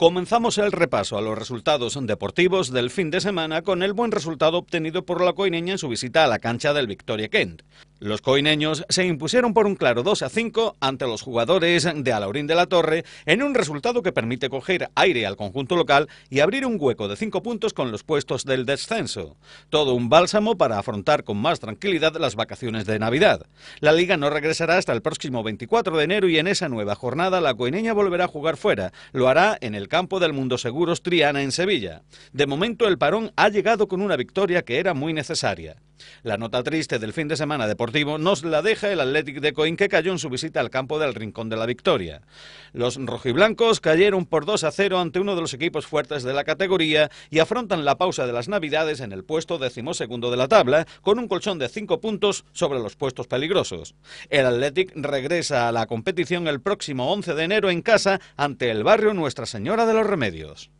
Comenzamos el repaso a los resultados deportivos del fin de semana con el buen resultado obtenido por la Coineña en su visita a la cancha del Victoria Kent. Los coineños se impusieron por un claro 2 a 5 ante los jugadores de Alaurín de la Torre en un resultado que permite coger aire al conjunto local y abrir un hueco de 5 puntos con los puestos del descenso. Todo un bálsamo para afrontar con más tranquilidad las vacaciones de Navidad. La liga no regresará hasta el próximo 24 de enero y en esa nueva jornada la coineña volverá a jugar fuera. Lo hará en el campo del Mundo Seguros Triana en Sevilla. De momento el parón ha llegado con una victoria que era muy necesaria. La nota triste del fin de semana deportivo nos la deja el Athletic de Coin que cayó en su visita al campo del Rincón de la Victoria. Los rojiblancos cayeron por 2 a 0 ante uno de los equipos fuertes de la categoría y afrontan la pausa de las Navidades en el puesto decimosegundo de la tabla con un colchón de 5 puntos sobre los puestos peligrosos. El Athletic regresa a la competición el próximo 11 de enero en casa ante el barrio Nuestra Señora de los Remedios.